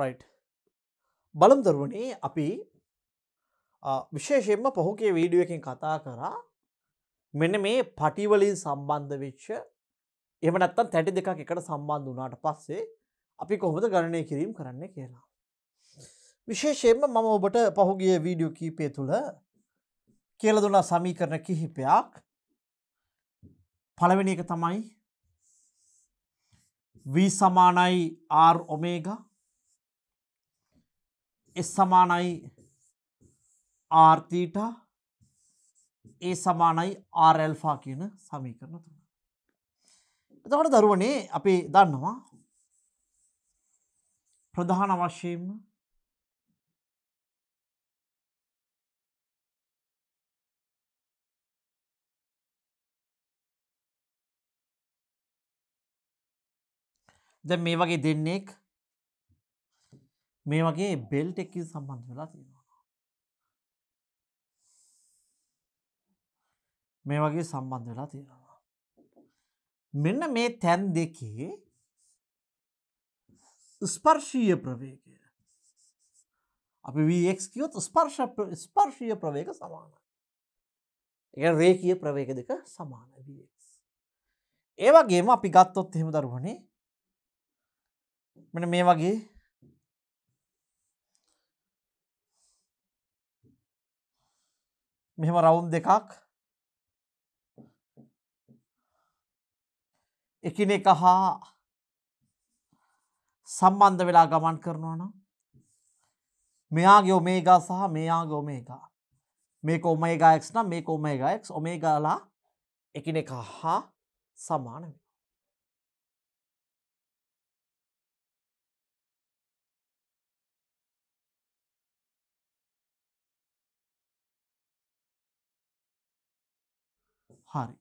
රයි් බලම් දරුවනේ අපි විශේෂයෙන්ම පොහුගේ වීඩියුවකින් කතා කරා මෙන්න මේ පටිවලින් සම්බන්ධ විච්ච එමනත්තන් තැටි දෙකක් එකට සම්බන්ධ වනාට පස්සේ අපි කොහොමද ගණනය කිරීම් කරන්න කියලා. විශේෂයෙන්ම මම ඔබට පහුගිය වීඩියෝ කීපය තුළ කියල දුනා සමීකරණ කිහිපයක් පළවෙනි එක තමයි වී සමානයි ආර් ඔමේගා S සමානයි ආර්තීට ඒ සමානයි ආරල්ෆා කියන සමීකරණ තුන. එතකට දරුවනේ අපේ දන්නවා ප්‍රධාන වශයෙන්ම දැ මේ වගේ දෙන්නෙක් මේ වගේ බෙල්ට එක්ක සම්බන්ධ වෙලා තියෙනවා. මේ වගේ සම්බන්ධ වෙලා තියෙනවා. මෙන්න මේ තැන් දෙකේ ස්පර්ශීය ප්‍රවේගය අපි වX කියොත් ස්පර්ශ ස්පර්ශීය ප්‍රවේග සමානයි. ඒ රේකීය ප්‍රවේග දෙක සමානයි වX. ඒ වගේම අපි ගත්තොත් එහෙම දරුවනේ මෙන්න මේ වගේ මෙහෙම රවුන්ඩ් දෙකක් එකිනෙක හා සම්බන්ධ වෙලා ගමන් කරනවා නම් මෙයාගේ ඔමේගා සහ මෙයාගේ ඔමේගා මේක ඔමේගා එක්ස් නම් මේක ඔමේගා එක්ස් ඔමේගාලා එකිනෙක හා සමාන වෙනවා හරි.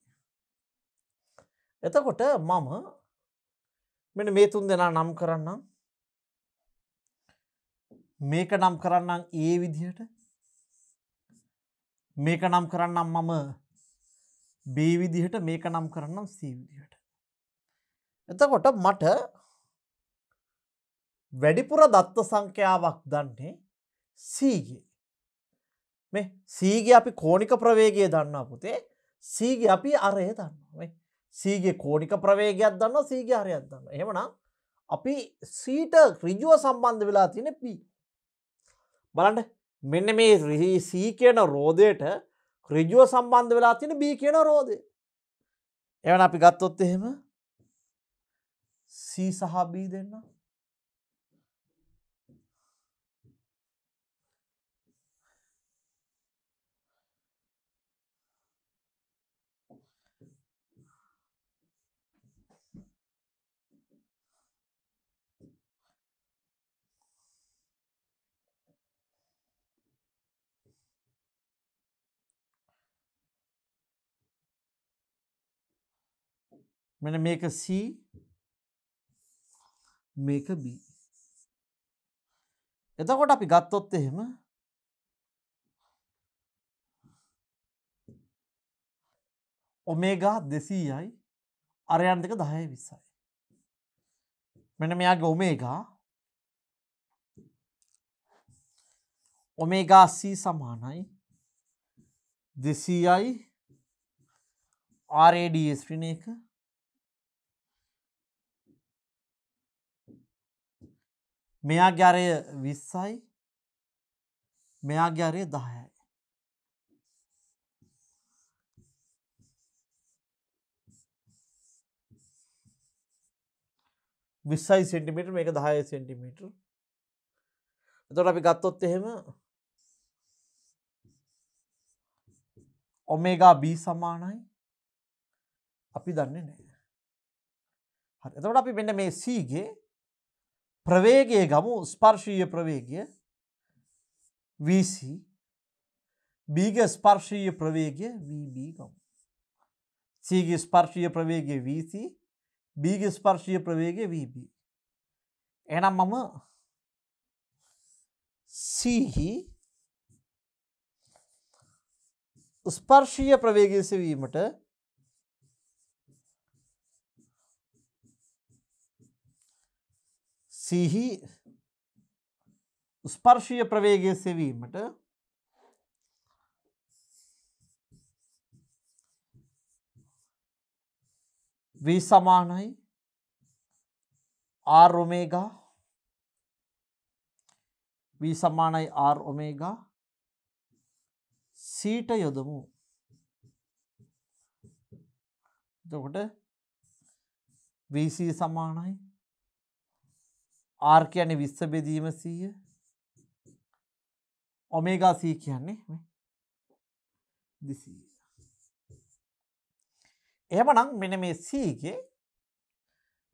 එතකොට මම මෙන මේ තුන් දෙනා නම් කරන්නම් මේක නම් කරන්නම් ඒ විදිහට මේක නම් කරන්නම් මම බේ විදිහට මේක නම් කරන්නම් සීවිදිහට. එතකොට මට වැඩිපුර දත්ත සංඛ්‍යාවක් දන්නේ සීගේ. මේ සීගේ අපි කෝනික ප්‍රවේගය දන්නා පුතේ සීගේ අපි අරය දන්නවා සීගේ කෝඩික ප්‍රවේගයක් දන්න සීගේ අරයක් දන්න එහෙමනම් අපි සීට රිජුව සම්බන්ධ වෙලා තියෙන පී බලට මෙන්න මේ රිහි සී කියන රෝධයට රිජුව සම්බන්ධ වෙලා තියෙන බී කියන රෝධය එවන අපි ගත්තොත් එහෙම සී සහබී දෙන්නා මෙන මේක C මේක B එතකොට අපි ගත්තොත් එහෙම ඔමේගා දෙසීයයි අරයන් දෙක දහය විස්සයි මෙන මෙයාගේ ඔමේගා ඔමේගා C සමානයි දෙසීයයි ආරඩස් ්‍රනයක මෙයාගේ අරය 20යි මෙයාගේ අරය 10යි විස්සයි සෙන්ටිමිට මේක දහය සෙන්ටිමිට එතොට අපි ගත්තොත් එහෙම ඔමේගා බී සමානයි අපි දන්නේ නෑ එතට අපි මෙන්න මේ සීගේ ප්‍රවේගය ගමු ස්පර්ශීය ප්‍රවේගය VC බීග ස්පර්ශීය ප්‍රවේගය VB ගමු. සීග ස්පර්ශීය ප්‍රවේගය VC බීග ස්පර්ශීය ප්‍රවේගය VB. එනම් මම සීහි ස්පර්ශීය ප්‍රවේගය සවීමට සිහි ස්පර්ශය ප්‍රවේගය සෙවීමට වී සමානයි ආර්ඔමේගා වී සමානයි ආර්ඔමේගා සීට යොදමු දකොට වීසී සමානයි R කියන්නේ විස්ස බෙදීම 100 ඔමේගා C කියන්නේ මේ 200 එහෙමනම් මෙන්න මේ C ගේ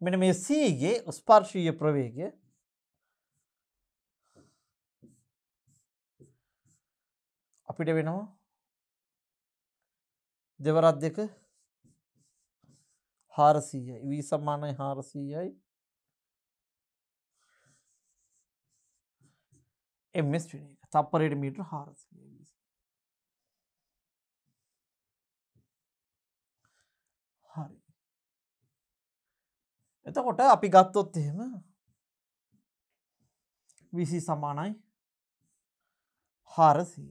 මෙන්න මේ C ගේ ස්පර්ශීය ප්‍රවේගය අපිට වෙනවා දෙවරක් දෙක 400යි v සමානයි 400යි එම්ස් වෙන එක තප්පරයට මීටර් හාරසිය විසි හරි එතකොට අපි ගත්තොත් එහෙම විසි සමානයි හාරසිය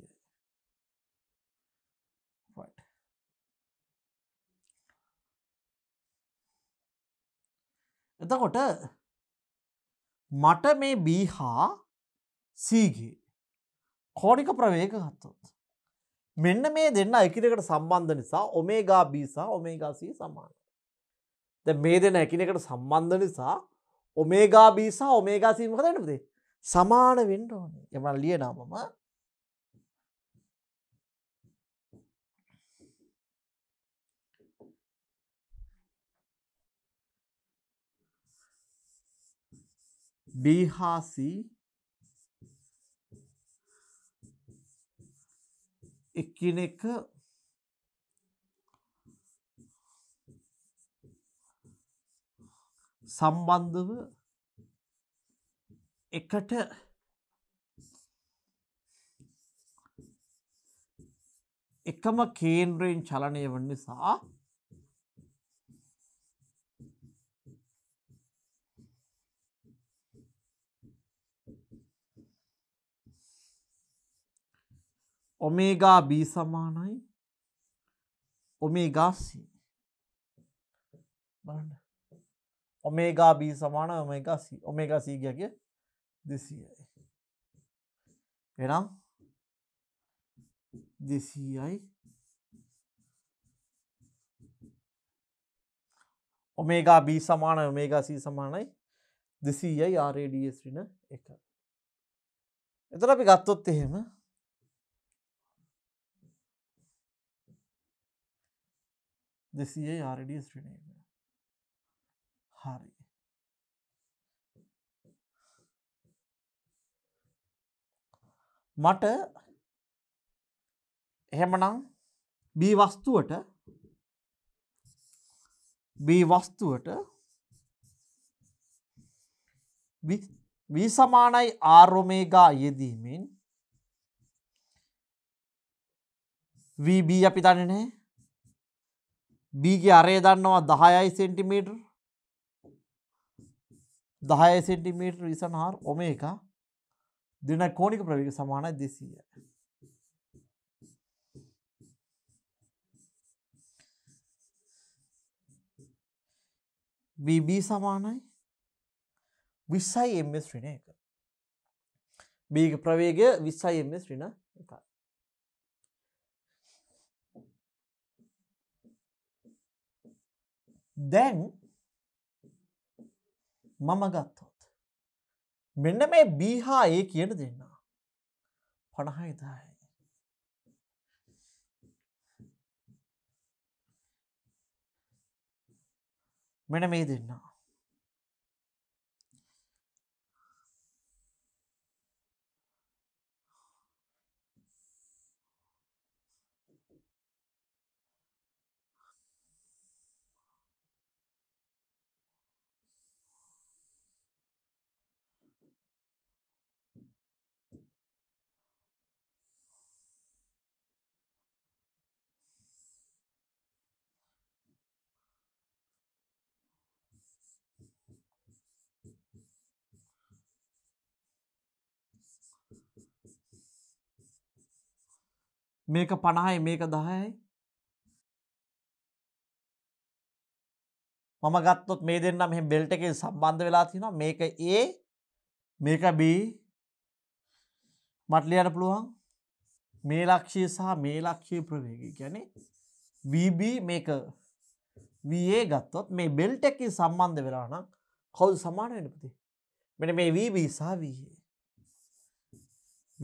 එතකොට මට මේ බීහා සීගේ කෝනික ප්‍රවේග හත්තොත්. මෙන්න මේ දෙන්න එකනකට සම්බන්ධ නිසා ඔමේගා බීසා ඔමේගාසී සමාන. ද මේ දෙන එකනකට සම්බන්ධ නිසා ඔමේගා බීසා ඔමේගාසීමක දැනපදේ සමාන වෙන්ඩ ඕනේ එම ලියනමම බීහාසී එක්කෙනෙක සම්බන්ධව එකට එකම කේන්ද්‍රයෙන් චලනය වන නිසා ඔමේගා B සමානයි ඔමේගා C බලන්න ඔමේගා B සමාන ඔමේගා C ඔමේගා C කියන්නේ 200යි එහෙනම් 200යි ඔමේගා B සමාන ඔමේගා C සමානයි 200යි RADS ඍණ 1 එතකොට අපි ගත්තොත් එහෙම දෙසියේ ආරඩිය ශ්‍රනේක හරි මට එහෙමනම් බී වස්තුවට බී වස්තුවට වී සමානයි ආරෝමේගා යෙදීමෙන් වීබී අපි දන්නනෑ බීගේ අරය දන්නවා දහයයි සෙන්ටිමීටර් දහය සෙන්ටිමීටර් විසනහාර ඔම එක දෙන කෝනික ප්‍රවික සමානයි දෙසීය. BB සමානයි විස්සයි එම ශ්‍රින එක. බීග ප්‍රවේගය විස්සයි එම ශ්‍රින එකයි. දැන් මම ගත්තොත්. මෙන්න මේ බීහා ඒ කියට දෙන්න. පණහයිදායි. මෙන මේ දෙන්නා. මේක 50යි මේක 10යි මම ගත්තොත් මේ දෙන්න මෙ බෙල්ට එක සම්බන්ධ වෙලා තිනවා මේක ඒ මේක B මටලියට පුළුවන් මේ ලක්ෂය සහ මේ ලක්ෂය ප්‍රවේග ගැන VB මේක වයේ ගත්තොත් මේ බෙල්ට එක සම්බන්ධ වෙලානම් කවුද සමාන වෙනපති මෙන මේ VB සහ වයේ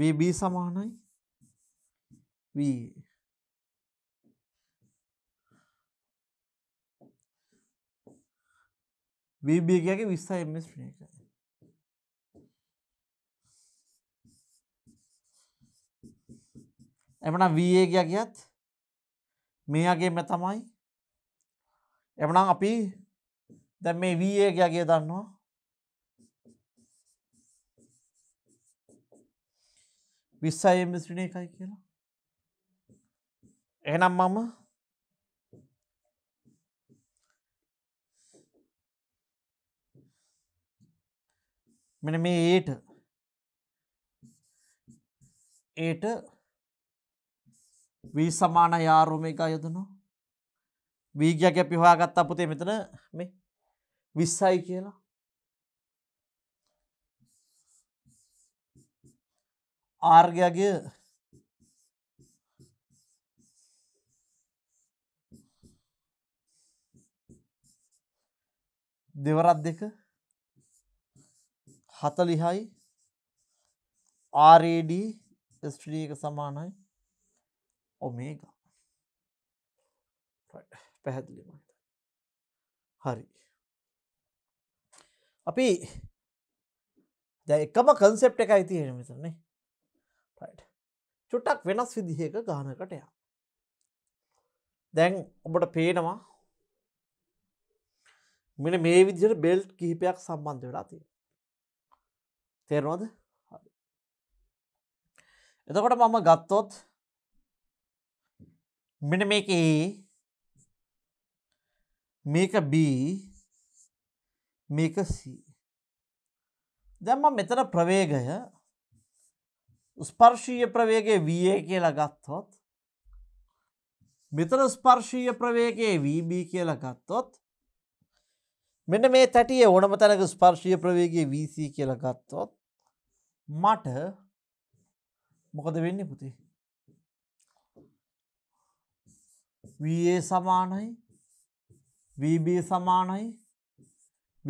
VB සමානයි වී වීබියගගේ විස්සා එමස් ්‍රේ එක එමන වඒ කිය කියත් මේ අගේ මෙ තමයි එමනම් අපි දැ මේ වීඒ කියගේ දන්නවා විස්සායම් මිශ්‍රණය එකයි කියලා එහෙනම් මම මෙන මේ ඒට ඒට වී සමාන යාරුම එක යොදනු වීගයක් පිහවා ගත්ත අපපුතේ මෙතන මේ විස්සයි කියලා ආර්ගයගේ දෙවරත් දෙක හතලිහයි ආරඩ ස්ටඩිය එක සමානයි ඔමේග පැහැදිලිම හරි අපි දැ එකම කන්සෙප් එක අයිති හෙනමිසරන්නේ චුට්ටක් වෙනස් විදිහක ගානකටය දැන් ඔබට පේනවා මෙන මේ විදියට බෙල්ට් කිහිපයක් සම්බන්ධ වෙලා තිය තේරවාද එතකොට මම ගත්තොත් මෙන මේක මේක B මේක C දැම්ම මෙතන ප්‍රවේගය ස්පර්ශීය ප්‍රවේගේ වයේ කියලා ගත්තොත් මෙතන ස්පර්ශීය ප්‍රවේගේ VB කියලා ගත්තොත් මෙන්න මේ තැටිය ඕනම තැනක ස්පර්ශය ප්‍රවේගේ වීසී කියල ගත්තොත් මට මොකද වෙන්න පුති වයේ සමානයි වB සමානයි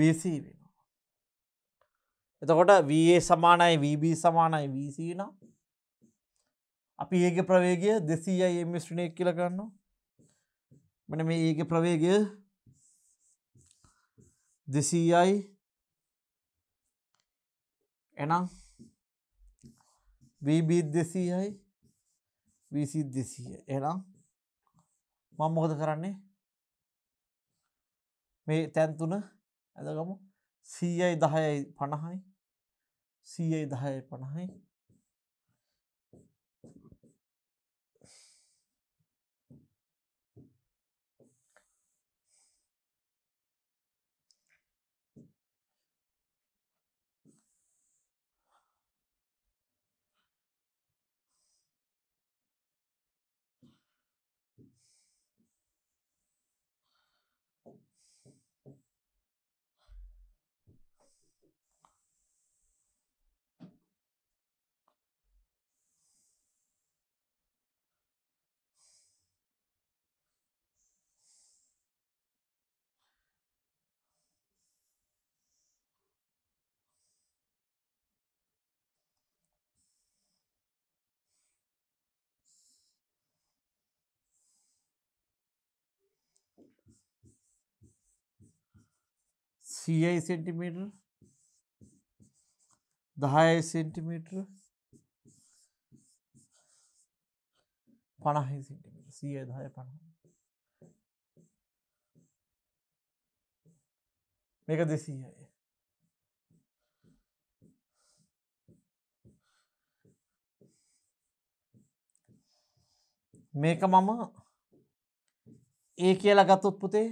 වසී වෙන එතකොට වයේ සමානයි වB සමානයි වසී නම් අපි ඒක ප්‍රවේගය දෙසීයයි මිශ්‍රණය කියලගන්න මන මේ ඒක ප්‍රවේගය දෙසීයයි එනම් වීබීත් දෙසීයයි වීසිත් දෙසීය එනම් මං මොකද කරන්නේ මේ තැන්තුන ඇදගමු සීයයි දහයයි පණහයි සීයයි දහයයි පණහයි සියයි සෙන්ටිමීටර් දහයයි සෙන්ටිමීටර් පණහි සෙන්ටිමීටර් සිය දහය පණ මේක දෙසීයයි මේක මම ඒ කියලා ගත්තුත් පුතේ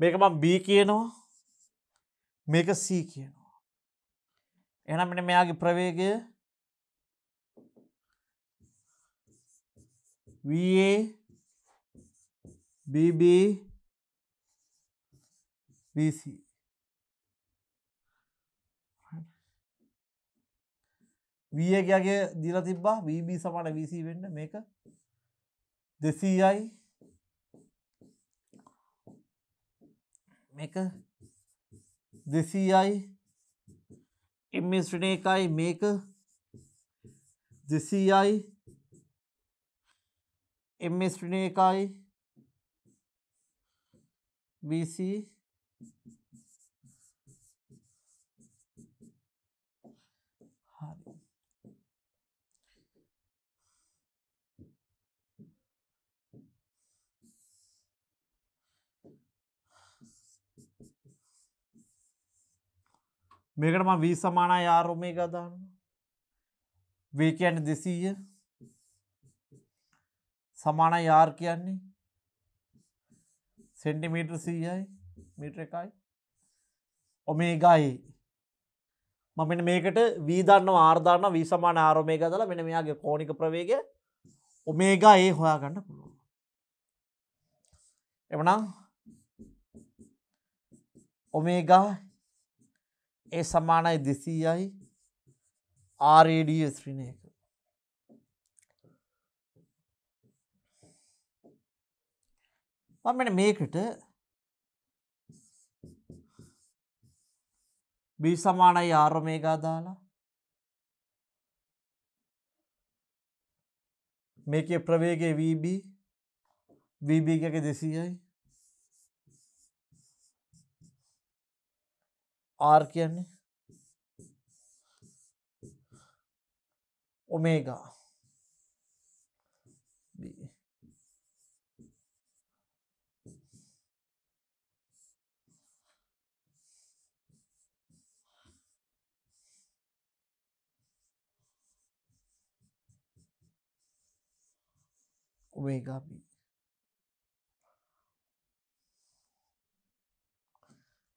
මේක මං බී කියනවා මේක සී කියනවා. එනමට මෙයාගේ ප්‍රවේගය වA BB BC වගේගේ දිල තිබ්බා වB සමට විසි වෙන්න මේක දෙසීයි make this ei immisonic i make this ei immisonic i bc මේකට මම v සමාන i r omega දානවා. v කියන්නේ 200 සමානයි r කියන්නේ සෙන්ටිමීටර් 100යි මීටර 1යි ඔමේගා e මම මෙන්න මේකට v දන්නවා r දන්නවා v සමාන r omega දාලා මෙන්න මෙයාගේ කෝණික ප්‍රවේගය ඔමේගා e හොයාගන්න පුළුවන් එවනම් ඔමේගා ඒ සමානයි දෙසීයයි ආරඩිය ස්්‍රින එක මමට මේකට බි සමානයි ආරමේගා දාලා මේකේ ප්‍රවේගේ වීබී වීබීගක දෙසීයයි आर के हमने ओमेगा ओमेगा बी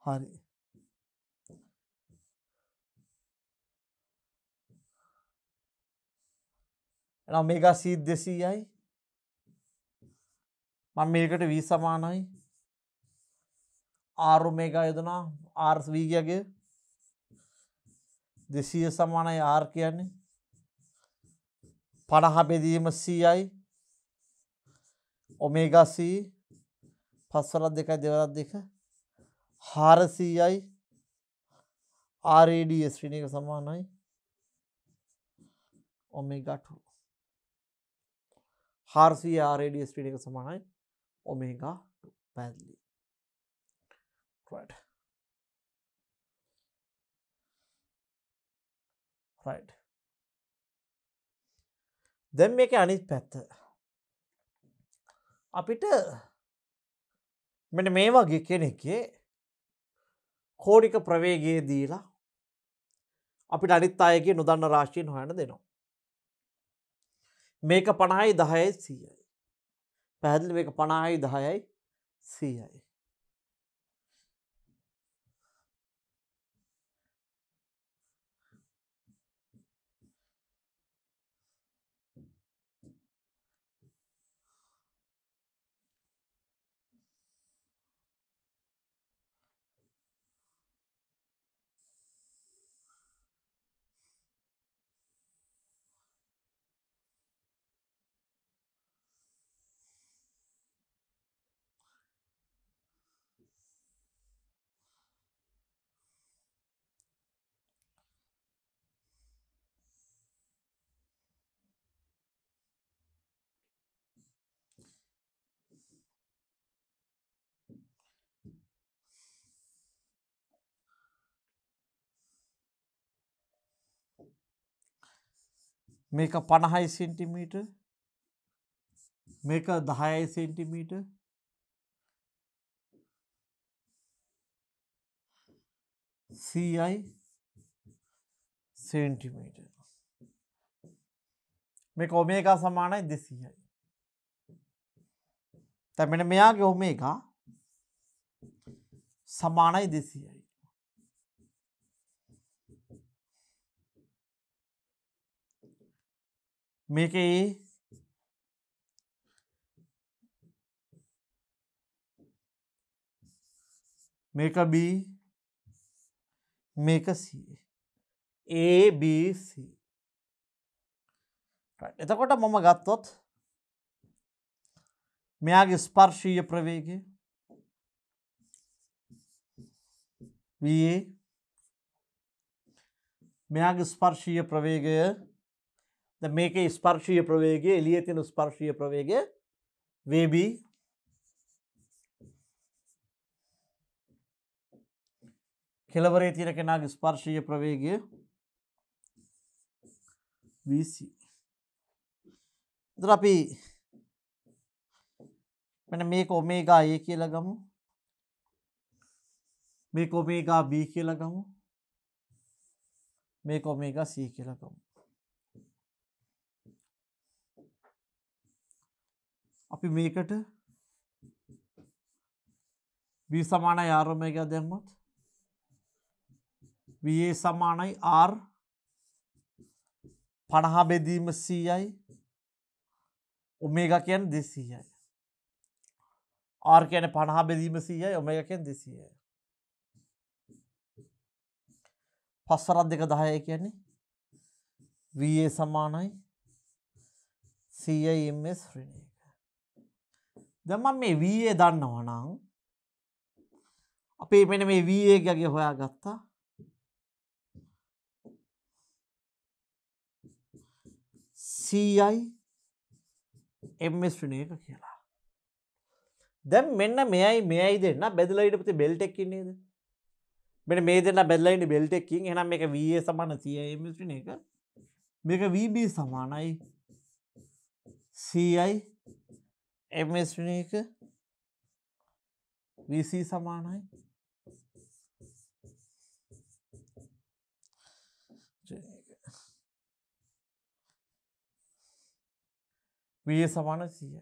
हाँ जी එනම් මේකා සීත් දෙසීයයි මං මේකට වී සමානයි ආරු මේකා යදනා ආර්ස් වීගගේ දෙසීය සමානයි ආර් කියන්නේ පණහපෙදීම සීයයි ඔමේගසී පස්වරත් දෙකයි දෙවරත් දෙක හාරසීයයි ආරඩ ස්්‍රණයක සමානයි ඔමේ ගටු හාර්සිය ආරඩස්ට එක සමනයි ඔමේගා පැල්ලි දැම් මේක අනිත් පැත්ත අපිට මෙට මේ වගේ කෙනෙක්ගේ කෝඩික ප්‍රවේගයේ දීලා අපිට අනිත් අයගේ නොදන්න රාශීයෙන් හොයන දෙනවා මේක පණහයි දහයයි සීයයි. පැහැදිලි මේක පණහයි දහයයි සීයයි. මේක 50යි සෙන්ටිමීටර් මේක 10යි සෙන්ටිමීටර් CI සෙන්ටිමීටර් මේක ඔමේගා සමානයි 200යි දැන් මෙන්න මෙයාගේ ඔමේගා සමානයි 200යි මේක මේක B මේක C ABC එතකොට මම ගත්තොත් මෙයාගේ ස්පර්ශීය ප්‍රවේගය මෙයාගේ ස්පර්ශීය ප්‍රවේගය මේක ස්පර්ශය ප්‍රවේගේ එලිය තියෙන ස්පර්ශය ප්‍රවේගය වේබී කෙලවරේ තියෙන කෙනාගේ ස්පර්ශය ප්‍රවේගය වීසි දර අපි මෙන මේක ඔමේගා ඒ කියලා ගමු මේක ඔමේගා B කියලා ගමු මේක ඔමේගා C කියලා ගමු අපි මේකට v සමානයි r ඔමේගා දැම්මොත් va සමානයි r 50 බෙදීම 100යි ඔමේගා කියන්නේ 200යි r කියන්නේ 50 බෙදීම 100යි ඔමේගා කියන්නේ 200යි පස්වරක් දෙක 10යි කියන්නේ va සමානයි 100 ms ඍණයයි දැමන් මේ වයේ දන්නවනං අපේ මෙන මේ වයේ ගැගේ හොයා ගත්තා සයි එම්ස්න එක කියලා දැම් මෙන්න මෙයයි මෙයයි දෙන්න බැදලයිටපති බෙල්ටෙක්කින්නේද මෙට මේ දෙන්න බැදලයිට බෙල්ටෙක්කින් එනම් එක වයේ සමාන සිය එම්ස්න එක මේක වීබී සමානයි සයි ms වෙන එක vc සමානයි v සමාන 100යි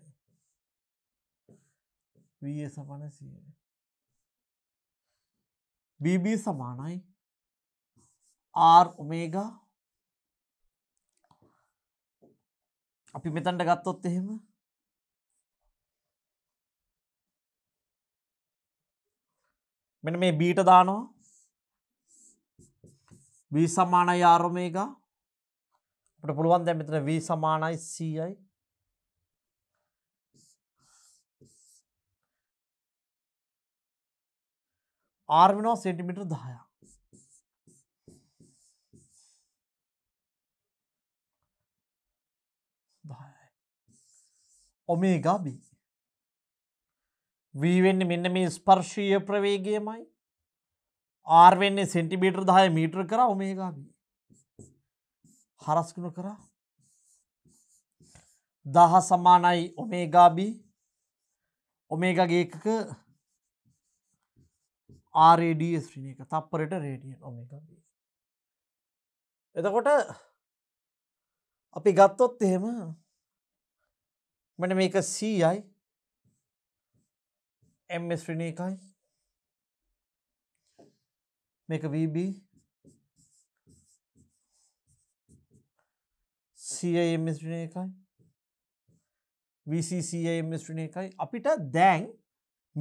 v සමාන 100යි vb සමානයි r ඔමේගා අපි මෙතනට ගත්තොත් එහෙම මෙන මේ බීට දානවා වී සමානයි ආරමේගා අපට පුළුවන් දැන් මෙතන v සමානයි 100යි r වෙනවා සෙන්ටිමීටර් 10ක් ඔමේගා b වීවෙන්න මෙන්න මේ ස්පර්ශීය ප්‍රවේගයමයි ආර්වෙන්නේ සෙන්ටිමීටර් දාය මීට්‍ර කර ඔමේගාමී හරස්කුණු කරා දහ සමානයි ඔමේගාබී ඔමේගගේ එකක ආරඩස් ්‍රී එක තප්පරට රේඩියන් ඔමේගබී එතකොට අපි ගත්තොත් එහෙම මන මේක සීයයි එම් ශ්‍රණ එකයි මේක වීB සම් ශ්‍රණ එකයි විCCම් ශ්‍රණ එකයි අපිට දැන්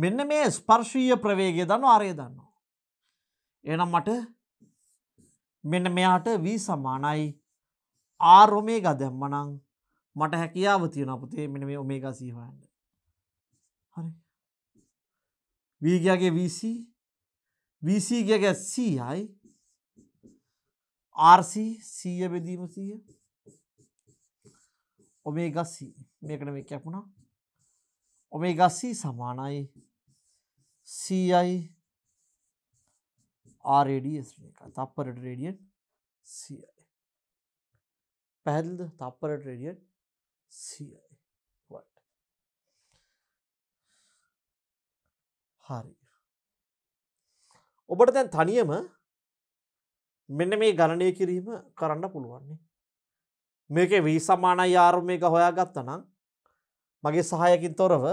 මෙන්න මේ ස්පර්ශීය ප්‍රවේගය දන්න අරය දන්න එනම් මට මෙන්න මෙයාට වී සමානයි ආරොමේ ග දැම්මනං මට හැකියාව තියෙන අපතේ මෙන මේ ඔමේ ගසීහන්න හරි वी क्या के वी सी वी सी क्या क्या सी आई आर सी सी ए बे दी सी है ओमेगा सी मेकड़ में क्या पुना ओमेगा सी समान आई सी आई आर रेडियस में तापर रेडियन सी आई पहल तापर रेडियन सी आई හරි. ඔබට දැන් තනියම මෙන්න මේ ගණනය කිරීම කරන්න පුළුවන්නේ. මේක වී සමාන යාරුමයක හොයා ගත්ත නම් මගේ සහයකින් තොරව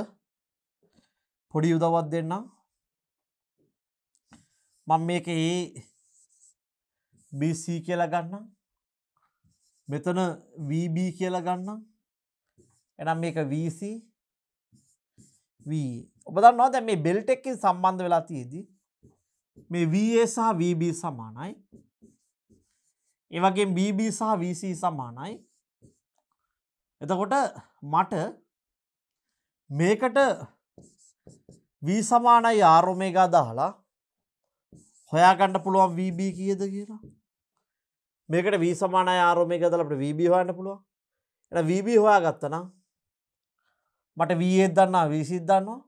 පොඩි යුදවත් දෙන්නම් මං මේක ඒ BC කියලා ගන්නම් මෙතන VB කියලා ගන්නම් එනම් මේක VC වී ඔබ දන්නවා දැ මේ බෙල්ටෙක්කින් සම්බන්ධ වෙලා තියේදී මේ වඒ සහ වB සමානයි ඒවගේ BB සහ VC සමානයි එතකොට මට මේකට වී සමානයි ආරෝමේගා දහලා හොයාගණ්ඩ පුළුවන් වB කියද කියලා මේකට වී සමානය ආරෝමේ ගදලට වB හන්න පුළුව එ වB හොයා ගත්තනම් මට වීඒත් දන්නා වීසිත් දන්නවා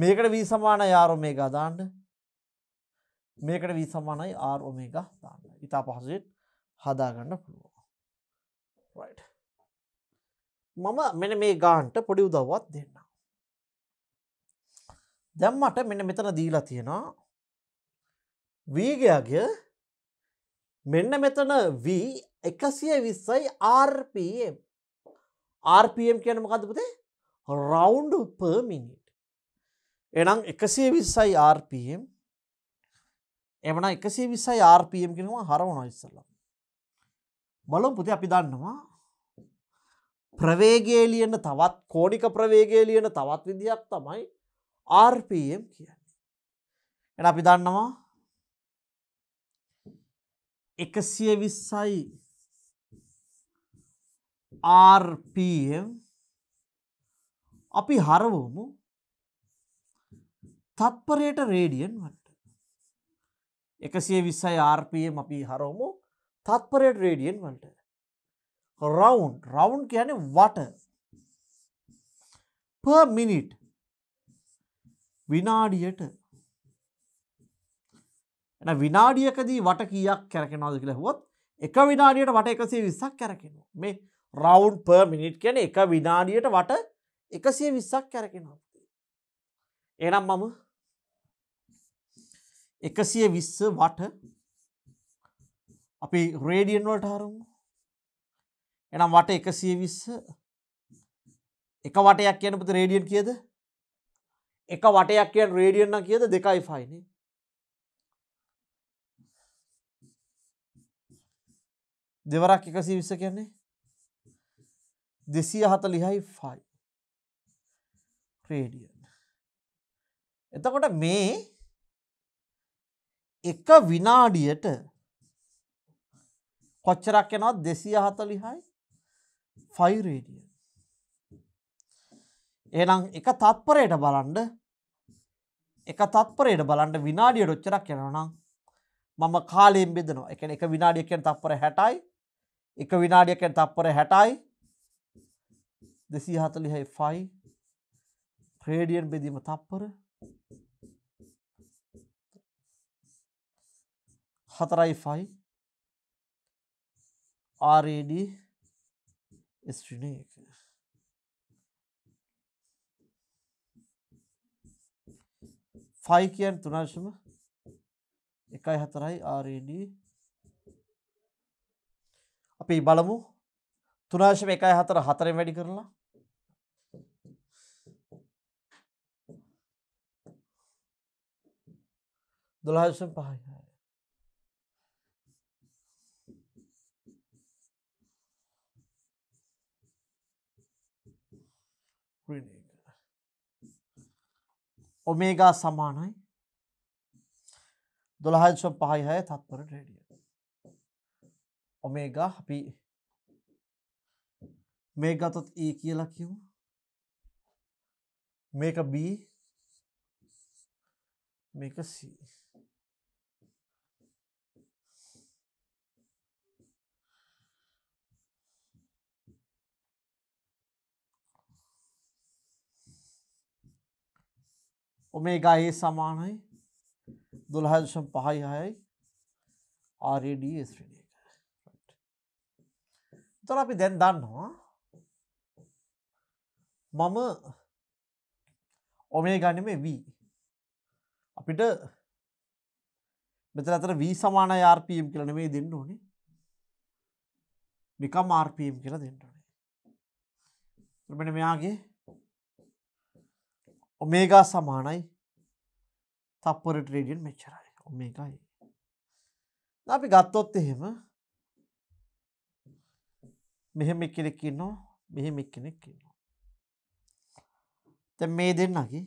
මේකට වී සමාන යාරොමේ ගදාන්න මේකට වී සමානයි ආරෝමේග දාන්න ඉතා පහසුවෙන් හදාගන්න පුළුවන් මම මෙන මේ ගාන්ට පොඩි උදව්වත් දෙන්න දැම්මට මෙන මෙතන දීලා තියෙනවා වීගයාගේ මෙන්න මෙතන වී එකසිය විස්සයි RPM RPM කියන මකදපතේ රවුන්ඩ පර්මිනිට එනම් එකසේ විස්සයි RPM එමන එකසේ විස්සයි RPM කෙනවා හරවුණ ඉස්සල්ලා බලම් පුති අපි දන්නවා ප්‍රවේගේ ලියන තවත් කෝඩික ප්‍රවේගේ ලියන තවත් විදියක් තමයි RPM කියන්නේ එ අපි දන්නවා එකසිය විස්සයි RPM අපි හරවමු තත්පරයට රේඩියන් වට. එකසිය විස්සයි ආර්පයම් අපි හරෝමු තත්පරයට රේඩියන් වට. රවන්් රවන්් කියන වට පමිනිට් විනාඩියට එ විනාඩියකදී වට කියක් කැරකෙනවාද කියලා හුවත් එක විනාඩියට වට එකසේ විසක් කැරකෙනවා මේ රවන්් ප මිනිට් කියන එක විනාඩියට වට එකසිය විස්සක් කැරකෙන හක්තිය. එනම් මම එකසිය විස්ස වට අපි රේඩියන් වලට හරුමු එනම් වට එකසිය විස්ස එක වටයක් කියනපති රේඩියන් කියද එක වටයක් කියන් රේඩියන්න කියද දෙකයි ෆයින දෙවරක් එකසි විස්ස කියන්නේ දෙසිය හත ලිහයි ෆයි ක්‍රේඩියන්. එතකොට මේ එක විනාඩියට කොච්චරක් යනවත් දෙසිය හතලිහයි ෆයිරේඩිය. ඒනම් එක තත්පරයට බලන්ඩ එක තත්පරයට බලන්ට විනාඩිය ොච්චරක් යනනම් මම කාලයෙන් බෙදනවා එක එක විනාඩියකෙන් තත්පර හැටයි එක විනාඩියකෙන් තත්පර හැටයි දෙසී හතලිහයි ෆයි ප්‍රේඩියන් බෙදීම තප්පර හතරයි ෆයි ආරඩ ස්ටන එක ෆයි කියන් තුනාශම එකයි හතරයි ආරඩ අපි බලමු තුනාශම එකයි හතර හතරෙන් වැඩි කරලා දොළහසම් පහයි. ඔමේගා සමානයි දොළහස්ව පහයි හය තත්වරට රෙඩිය. ඔමේගා අපි මේ ගතොත් ඒ කියලා කිව් මේක බී මේක සී. ओमेगा ए समान है दूल्हा दशम पहाई है आर ए डी श्रेणी තොර අපි දැන් දන්නවා මම ඔමේ ගනිමේ වී අපිට මෙතර අතර වී සමාන RPM කියලන මේ දෙන්න ඕනේ නිකම් RPM කියලා දෙන්න ඕනේ මෙන්න මෙයාගේ ඔමේගා සමානයි තප්පොරට රේඩියන් මෙච්චරයි ඔමේගයි. අපි ගත්තොත් එහෙම මෙහෙම කෙනෙක් ඉන්නවා මෙහෙම කෙනෙක් ඉන්නවා. දැන් මේ දෙන්නගේ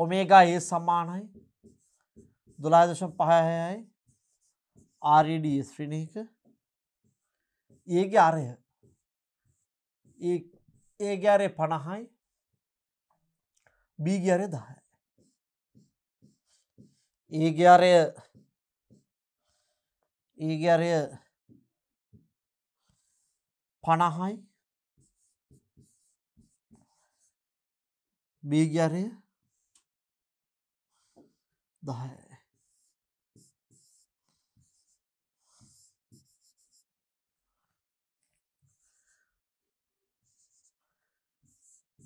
ओमेगा ए समान है दूल्हा दशम है आर ई डी एस श्रेणी ए ग्यारह ए ग्यारह फना है बी ग्यारह दा है ए ग्यारह ए ग्यारह फना है बी ग्यारह the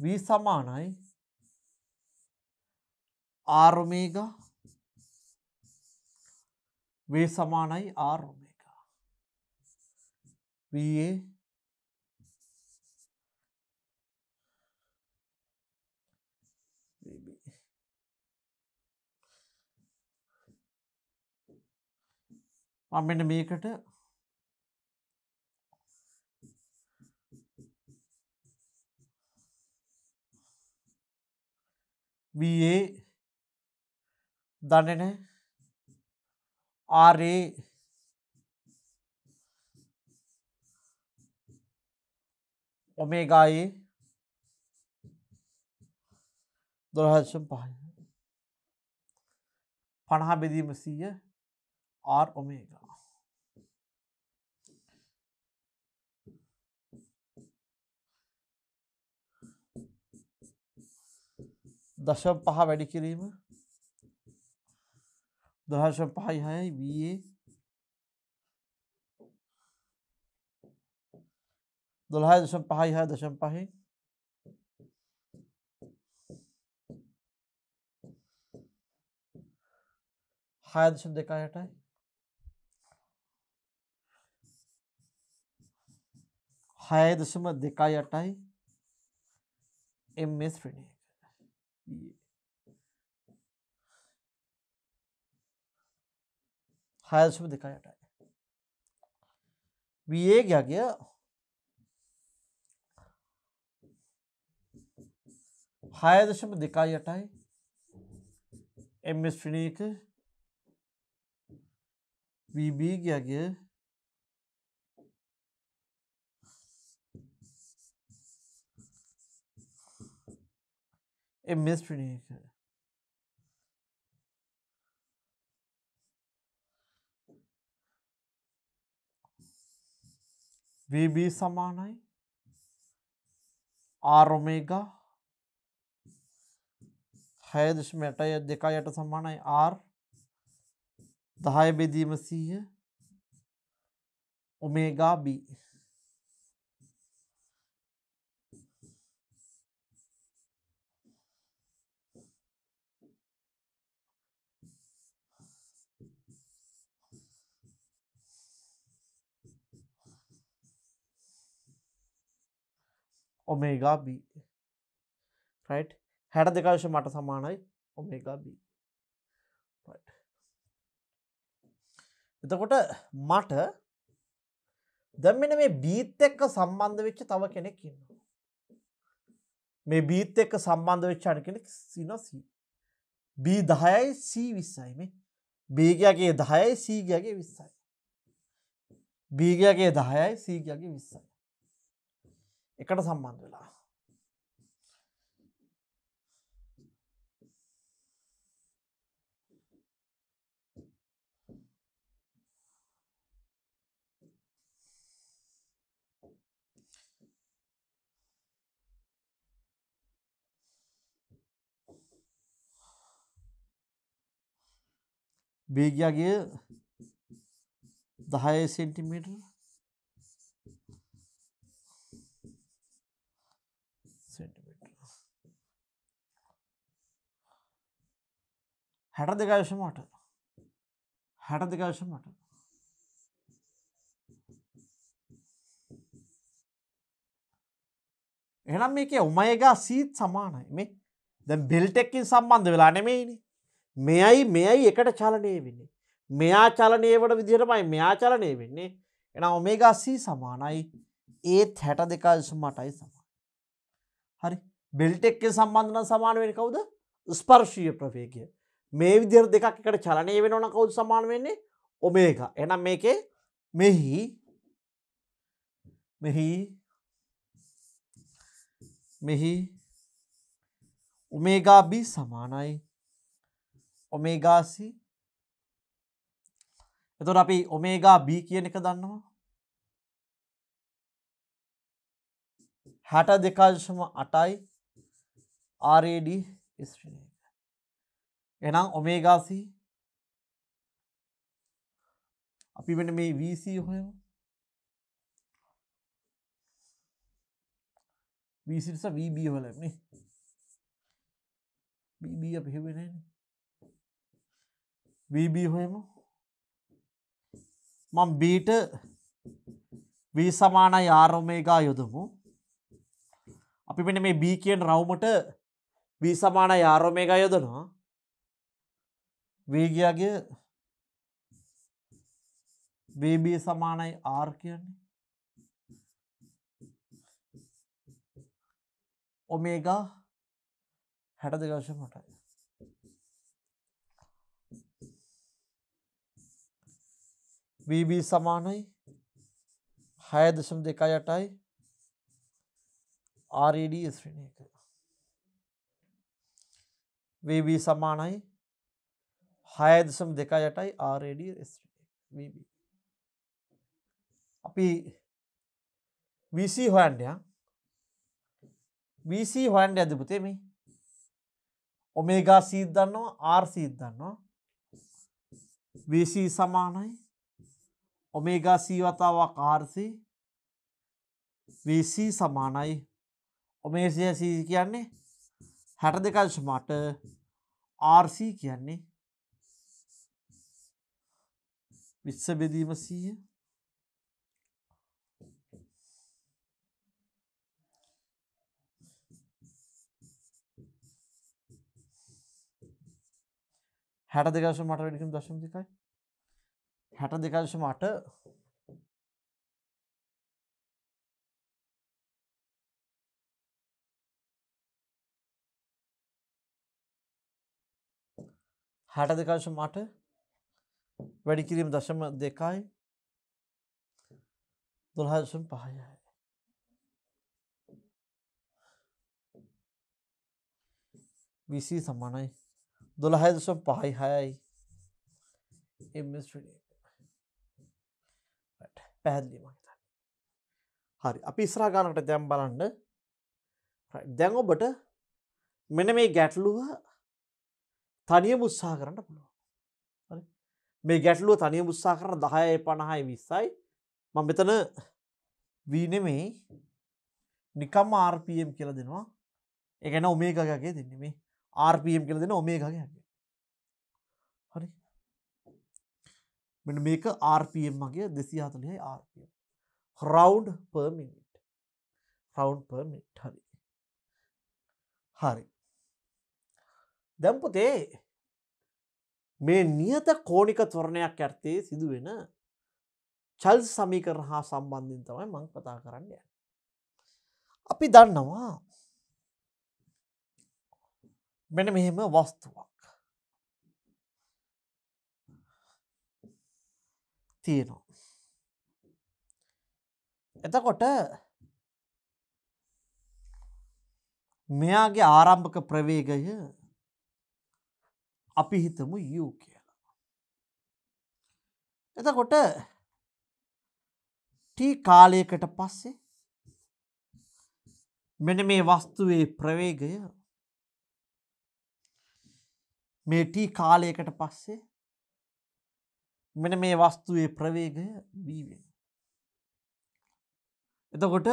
v සමානයි r omega v සමානයි r omega va මම මෙන්න මේකට VA දන්නේ නැහැ RA ओमेगा ए दोहराशम पढ़ा बेदी मसीह आर ओमेगा दशम पहा वेड क्रीम दशम पहा यहाँ है बी ए दुल्हा दशम पहा यहाँ दशम पहा दशम देखा है हाय दशम देखा है एम ए श्रेणी ये हायर से दिखाया जाता है बी ए क्या गया हायर दशम में दिखाया जाता है एम एस फिनिक बी बी क्या गया a mystery mispronunciation. VB समान है आर ओमेगा है जिसमें अटा देखा अट समान है आर दहाय बेदी मसीह omega B omega B right හැට දෙකවශ මට සමානයි ඔමේගා B එතකොට මට දැම්මෙන මේ බීත් එක්ක සම්බන්ධ වෙච්ච තව කෙනෙක් ඉන්න මේ බීත් එක්ක සම්බන්ධ වෙච්ච අන කෙනෙක් සිනසී බී දහයයි සී විස්සයි මේ බීගයාගේ දහයයි සීගයාගේ විස්සයි බීගයාගේ දහයයි සීගයාගේ විස්සයි එකට සම්බන්ධ වෙලා බේගයාගේ දහය සෙන්ටිමීටර් හැට දෙකශමට හැට දෙකශමට එනම් මේක උමයගා සීත් සමානයි මේ දැ බෙල්ටෙක්කින් සම්බන්ධ වෙලා නෙමෙයිනි මෙයයි මෙයයි එකට චලනය වෙන්නේ මෙයා චලනය වට විදිරමයි මෙයා චලනය වෙන්නේ එන ඔමේගා සී සමානයි ඒත් හැට දෙකශමටයි සමා හරි බෙල්ටෙක්ක සම්බන්ධන සමාන වෙන කවුද ස්පර්ශීය ප්‍රවේගය මේ විදිර දෙකක් එකට චලනය වෙනවන කවුද සමාන වෙන්නේ ඔමේක එනම් මේකේ මෙහි මෙහි මෙහි උමේගාබි සමානයි ඔමේගාසි එතුට අපි ඔමේගා බී කියන එක දන්නවා හැට දෙකල්ශම අටයි ආරඩ ස්ශ්‍රණය එහෙනම් ඔමේගා C අපි වෙන මේ VC හොයමු. VC නිසා VB හොයලා නේ. BB අපි හෙව්වේ නැහැ VB හොයමු. මම බීට V සමානයි R ඔමේගා යොදමු. අපි මෙන්න මේ B කියන රවුමට V සමානයි R ඔමේගා යොදනවා. වේගයාගේ බබ සමානයි ආර් කියන්නේ ඔමේගා හැට දෙකශ මටයි වීB සමානයි හය දශම් දෙකයි යටයි ආඩ ශ්‍රණය එක වබ සමානයි 6.2 යටයි RAD VB අපි VC හොයන්න යන් VC හොයන්න යද්දි පුතේ මේ ඔමේගා C දන්නවා R C දන්නවා VC සමානයි ඔමේගා C වතාවක් RC VC සමානයි ඔමේගා C කියන්නේ 62.8 RC කියන්නේ විස්ස බෙදීම 100 හැට දෙකශම අට වැඩිකම් දශම දෙකයි හැට දෙකශම අට හැට දෙකශම අට වැඩි කිරීම දශම දෙකයි දොළහසම් පහයයි. විසි සමානයි දොළහදසම් පහයි හයයි පැහැදිලීම හරි අපි ඉස්රාගානට දැම් බලන්න දැන් ඔබට මෙන මේ ගැටලුව තනිය මුත්සා කරන්න පුළුව මේ ගැටලුව තනිය උත්සා කර දහය පණහයි විස්සයි ම මෙතන වීනෙමේ නිකම් ආර්පම් කියල දෙනවා එකන ඔමේකගගේ දෙන්නෙමේ ආර්පම් කියල දෙන ඔමේකගගේ හරි මෙ මේක ආර්පම් මගේ දෙසිහතලයි ආර්පම් රවන්් පර්මිනිට් රවන්් පර්මිට් හරි හරි දැම්පතේ මේ නියත කෝනික තොරණයක් ඇත්තේ සිදුවෙන චල් සමීකර හා සම්බන්ධින් තමයි මං කතා කරන්න. අපි දන්නවා මෙන මෙහෙම වස්තුවක් තියෙනවා. එතකොට මෙයාගේ ආරම්භක ප්‍රවේගය අපි හිතමු යු කියලා. එතකොට ටී කාලයකට පස්සේ මෙන මේ වස්තුවේ ප්‍රවේගය මේ ටී කාලයකට පස්සේ මෙන මේ වස්තුවේ ප්‍රවේගය වීවෙන. එතකොට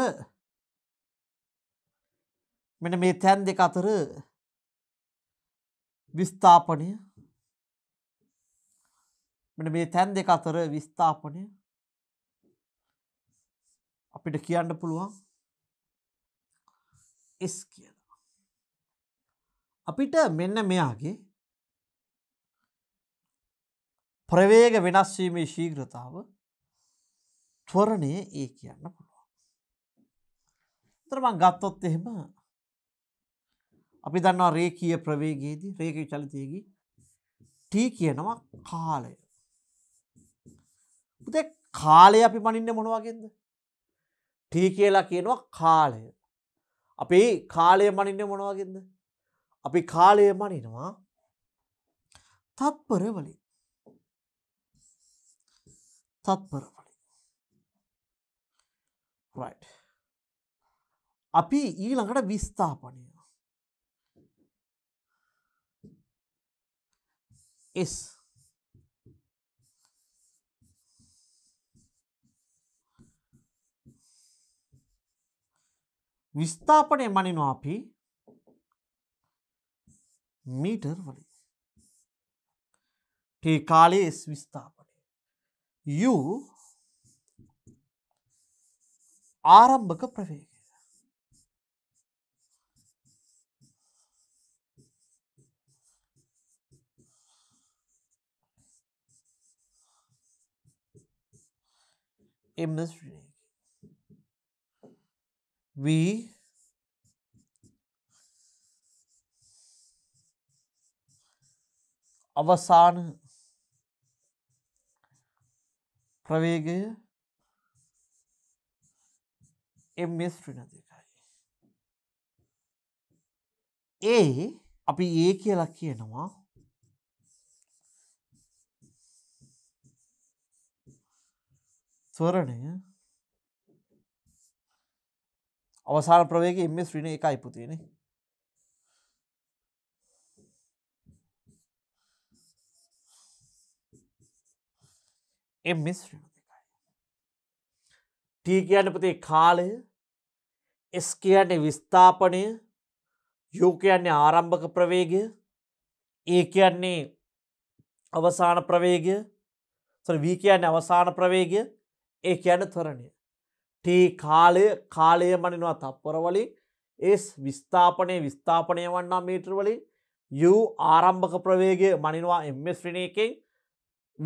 මෙන මේ තැන් දෙක අතර විස්ථාපනය මෙන්න මේ තැන් දෙක අතර විස්ථාපනය අපිට කියන්න පුළුවන් S කියලා. අපිට මෙන්න මෙයාගේ ප්‍රවේග වෙනස් වීමේ ශීඝ්‍රතාව ත්වරණය ඒ කියන්න පුළුවන්. තරමන් ගත්තොත් එහෙම අපි දන්නවා රේකීය ප්‍රවේගයේදී රේකී චලිතයේදී t කියනවා කාලය. පුතේ කාලය අපි මනින්නේ මොන වගේද? t කියලා කියනවා කාලය. අපි කාලය මනින්නේ මොන වගේද? අපි කාලය මනිනවා තත්පර වලින්. තත්පර වලින්. right. අපි ඊළඟට විස්ථාපනය S විස්ථාපනය මනිනවා අපි මීටර් වලින් ටී කාලයේ S විස්ථාපනය U ආරම්භක ප්‍රවේග එමස් වී අවසාන ප්‍රවේගය එමස් ්‍රන දෙකයි ඒ අපි ඒ කියලා කියනවා ස්වරණය අවසාන ප්‍රවේග එම ශ්‍රීණ එක අයිපුතියෙන එම ශ්‍රීණ ටී කියන්න පතේ කාලය එස් කියන්නේ විස්ථාපනය යෝ කියන්නේ ආරම්භක ප්‍රවේගය ඒ කියන්නේ අවසාන ප්‍රවේගය වී කියන්නේ අවසාන ප්‍රවේගය ඒ කියන තරණය. ටී කාලය කාලය මනිනවා තත්පොරවලින් ඒ විස්ථාපනය විස්ථාපනය වන්නා මීටර් වලින් යු ආරම්භක ප්‍රවේගය මනිනවා එම්ස් ්‍රණ එකෙන්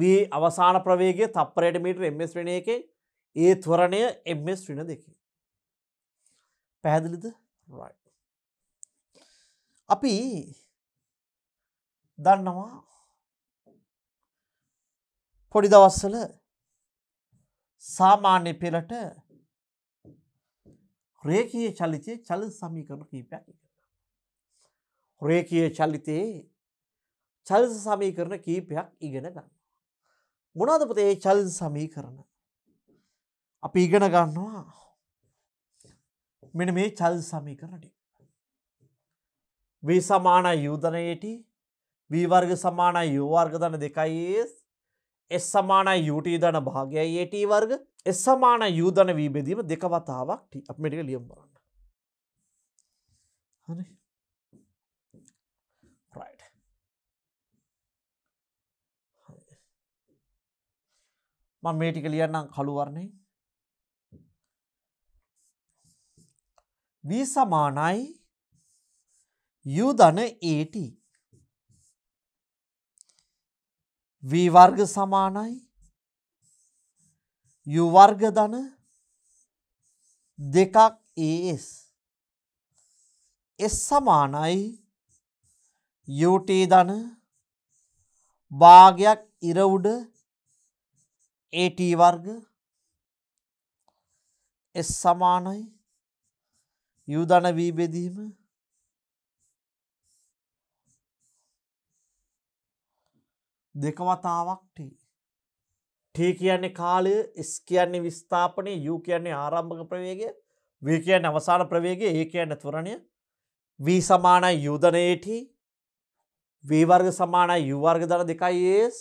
වී අවසාන ප්‍රවේගේ තප්පරයට මීටර් එම්ස් ්‍රණ එක ඒ තුවරණය එම්ස් ්‍රණ දෙක. පැහැදිලිද රයි. අපි දන්නවා පොඩි දවස්සල සාමාන්‍ය පෙළට රේකය චලිතය චල සමීකරන කීපයක් ඉගෙන රේකය චලිතයේ චලිත සමීකරන කීපයක් ඉගෙන ගන්න. මොනාදපත ඒ චලිත සමීකරන අපි ඉගෙන ගන්නවා මෙන මේ චල් සමීකරනට වී සමාන යුදනයට වීවර්ග සමාන යෝවර්ග දන දෙකයිස් එස් සමානයි යුට ධන භාගයයි ඒට වර්ග එස් සමාන යුධන වීබෙදීම දෙකවතාවක් අපමටික ලියම් බරන්න මං මේටික ලියන්නම් කළුවරණේ වී සමානයි යුධන ඒටී v වර්ග සමානයි u වර්ග ධන 2ක් as s සමානයි ut ධන භාගයක් ඉර උඩ at වර්ග s සමානයි u ධන v බෙදීම දෙකවතාවක් ටී කියන්නේ කාලය ඉස් කියන්නේ විස්ථාපනය යු කියන්නේ ආරම්භක ප්‍රවේගය වී කියන්න අවසාන ප්‍රවේගේ ඒ කියන්න තුරණය වී සමානයි යුධනයටහි වීවර්ග සමානයි යුවර්ග දන දෙකයි ඒස්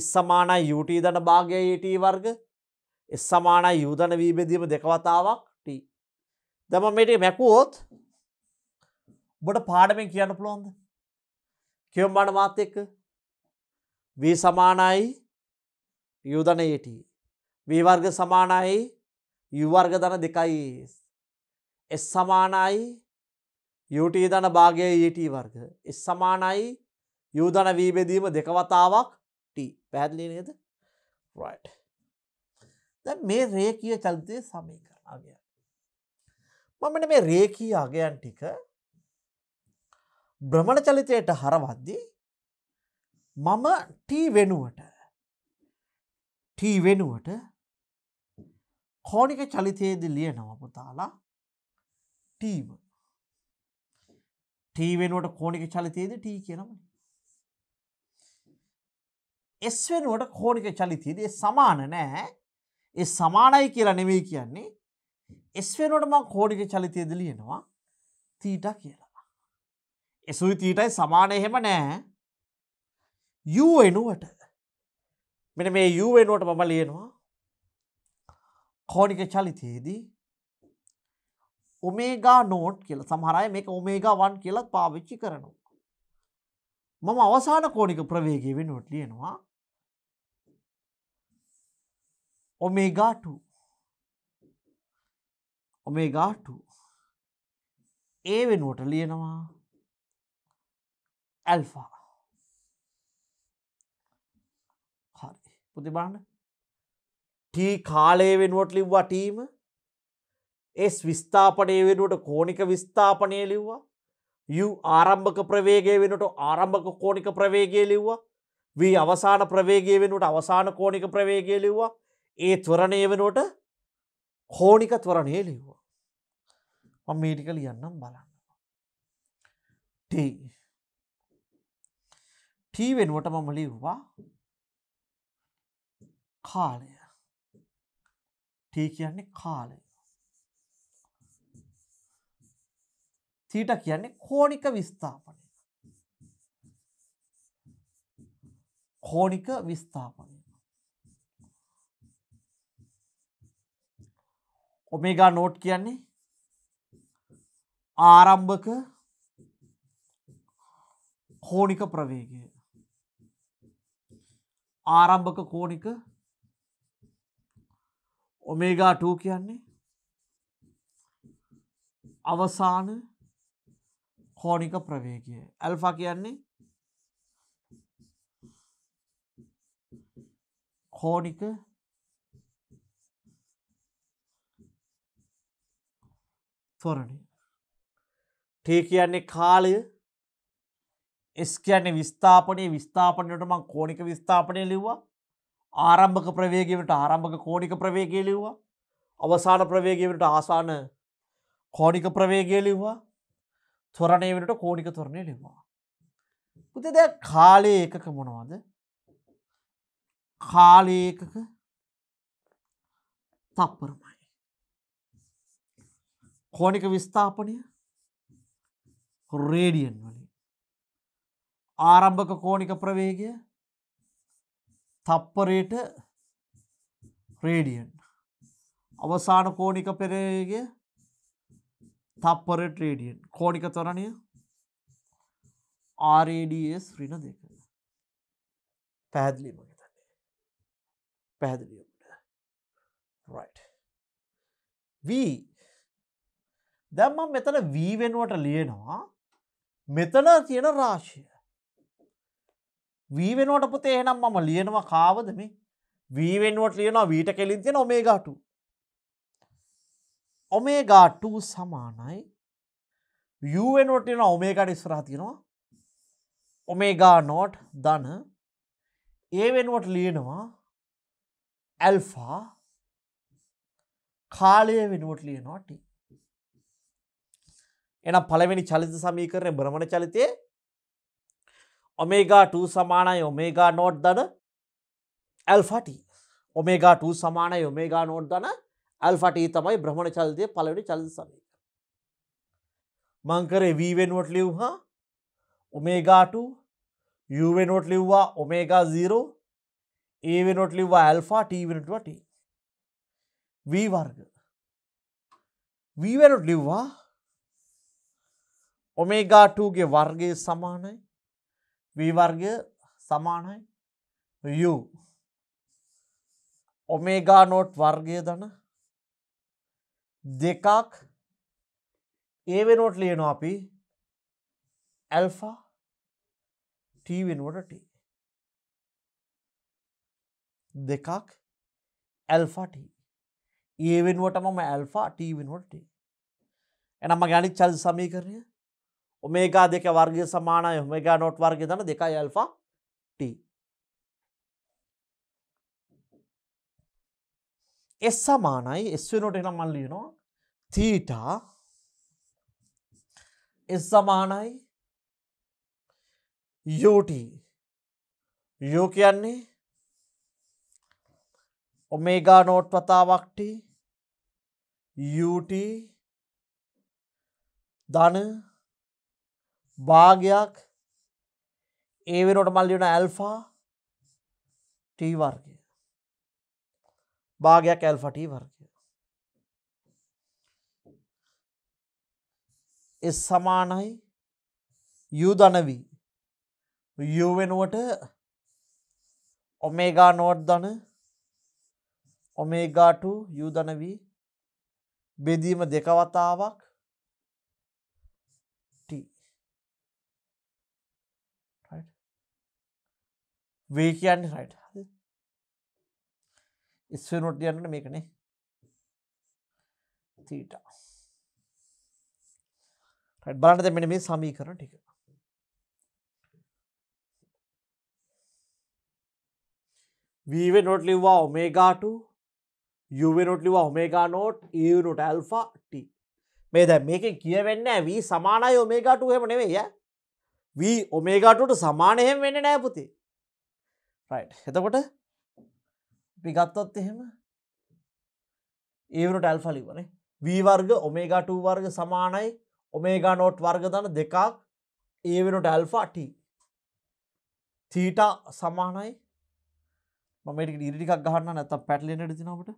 ඉස් සමානයි යුට දන භාගය ඒට වර්ග එස් සමානයි යුධන වීබෙදීම දෙකවතාවක් ටී දම මෙට මැකුවෝත් බොට පාඩමෙන් කියන්න පුළොන්ද කියවම් බණ මාත එක්ක V සමානයි යුදනයට වීවර්ග සමානයි යුවර්ග දන දෙකයි එස් සමානයි යුට දන භාගය යට වර්ග එස් සමානයි යුදන වීබෙදීම දෙකවතාවක් ට පැහැදිලි නේද ද මේ රේකිය චල්තය සමීකර අගය මමට මේ රේකී අගයන් ටික බ්‍රමණ චලිතයට හරවද්දී මම ටී වෙනුවට ටී වෙනුවට කෝනික චලිතයේද ලියනව පුතාලා ටීව ටී වෙනුවට කෝනික චලිතයේද ටී කියනම එස් වෙනුවට කෝනික චලිතයේද සමාන නෑ ඒ සමානයි කියලා නෙමෙයි කියන්නේ එස් වෙනුවට මං කෝනික චලිතයේද ලියනවා තීට කියලා එසුයි තීටයි සමානය එහෙම නෑ යූ එනුවට මෙන මේ යූ එනුවට මම ලියනවා කෝනික චලිතයේදී ඔමේගා නෝට් කියල සමහරය මේක ඔමේගා වන් කියලත් පාවිච්චි කරනවා. මම අවසාන කෝනික ප්‍රවේගය වෙනුවට ලියනවා ඔමේගාට ඔමේගාට ඒ වෙනුවට ලියනවා ඇල්ෆා පුතිබාන්න ටී කාලය වෙනුවට ලිව්වා ටීම ඒස් විස්ථාපනය වෙනුවට කෝනික විස්ථාපනය ලිව්වා යු ආරම්භක ප්‍රවේගය වෙනට ආරම්භක කෝනික ප්‍රවේගය ලිව්වා වී අවසාන ප්‍රවේගය වෙනුවට අවසාන කෝනික ප්‍රවේගය ලිව්වා ඒ තුවරණය වෙනුවට කෝනික තුවරණය ලිව්වා මම මේටික ලියන්නම් බලන්න ටී ටී වෙනුවට මම ලිව්වා කාලය. t කියන්නේ කාලය. තීට කියන්නේ කෝණික විස්ථාපනය. කෝණික විස්ථාපනය. ඔමේගා නෝට් කියන්නේ ආරම්භක කෝණික ප්‍රවේගය. ආරම්භක කෝණික ඔමේගා 2 කියන්නේ අවසාන කෝණික ප්‍රවේගය. ඇල්ෆා කියන්නේ කෝණික ත්වරණය. ටී කියන්නේ කාලය එස් කියන්නේ විස්ථාපනය විස්ථාපනයට මං කෝණික විස්ථාපනය ලිව්වා ආරම්භක ප්‍රවේගවට ආරම්භක කෝඩික ප්‍රවේගය ලිව්වා අවසාන ප්‍රවේගවට ආසාන කෝඩික ප්‍රවේගය ලිව්වා තොරණය වෙනට කෝඩික තොරණය ලිව්වා. පුති දැ කාලය ඒකක මොනවාද කාලයකක තප්පරමයි. කෝනික විස්ථාපනය රේඩියන් වලින් ආරම්භක කෝනික ප්‍රවේගය තප්පරයට රේඩියන් අවසාන කෝනික පෙරේගේ තප්පරට රේඩියන් කෝනික තරණය ආරඩස් රින දෙක පැහැදිලි මගතන්නේ පැහැදිලියට වී දැම්ම මෙතන වී වෙනුවට ලියනවා මෙතන තියෙන රාශිය වීවෙනුවට පුතේ එනම් මම ලියනවා කාවද මේ වීවෙනුවට ලියනවා වීට කෙලින් තියෙන ඔමේගාටු ඔමේගාටු සමානයි යුවෙනුවට එන ඔමේගාට ඉස්රා තියෙනවා ඔමේගා නෝට් දන ඒ වෙනුවට ලියනවා ඇල්ෆා කාලය වෙනුවට ලියනවාට එනම් පළවෙනි චලිත සමීකරණය බ්‍රමණ චලිතය ඔමේගා2 සමානයි ඔමේගා නෝට් දන ඇල්ෆට ඔමේගා2 සමානයි ඔමේගා නෝට් දන ඇල්ෆට තමයි බ්‍රහණ චල්දය පලවනි චල්ද සමය මංකරේ වීවෙනුවට ලිව්හා ඔමේගා2 යුවෙනොට ලිව්වා ඔමේගා 0 ඒ වෙනොට ලිව්වා ඇල්ෆා ටීවෙනටවට වී වර්ග වීවෙනොට ලිව්වා ඔමේගාටූගේ වර්ගය සමානයි v වර්ගය සමානයි u ඔමේගා නෝට් වර්ගය දන දෙකක් ඒ වෙනෝට් ලියනවා අපි ඇල්ෆා ට වෙනුවට ට දෙකක් ඇල්ෆාට ඒ වෙනුවට මම ඇල්ෆා ට වෙනුවට එනම ගැනි චල් සමී කරය ඔමේගා දෙක වර්ගය සමානය ඔමේගා නොට් වර්ගය දන දෙකයි ඇල්ෆා T. S සමානයි S වෙනට එනම් මල් ලියනවා තීටා S සමානයි UT යෝ කියන්නේ ඔමේගා නෝට් වතාවක්ට UT ධන භාගයක් ඒ වෙනට මල්ලියන ඇල්ෆා ටීවර්ගය භාගයක් ඇල්ෆටී වර්ගය එස් සමානයි යුදනවී යුවෙනුවට ඔමේගා නෝට් දන ඔමේගාටු යුදනවී බෙදීම දෙකවතාවක් වේ කියන්න රයිට ඉස්වනොට් යන්න මේකනේ තීට බලන්න දෙමෙන මේ සමී කරන ටික වීව නොට ලිව්වා ඔමේගාට යුව නොට ලිවා ඔමේගා නෝට් ඒනොට ඇල්ෆා ට මේ දැ මේක කියවෙන්න වී සමානයි ඔමේගාටු හෙම නෙවෙය වී ඔමේගාටුට සමානයහෙම වෙන්න නෑපුති එතකොට අපි ගත්තොත් එහෙම ඒවරට ඇල්ෆා ලිවනේ වීවර්ග ඔමේගාට වර්ග සමානයි ඔමේගා නෝට් වර්ග දන දෙකක් ඒ වෙනට ඇල්ෆාට තීටා සමානයි මමට ඉරිටිකක් ගහන්න නැත පැටලෙනට දිනවට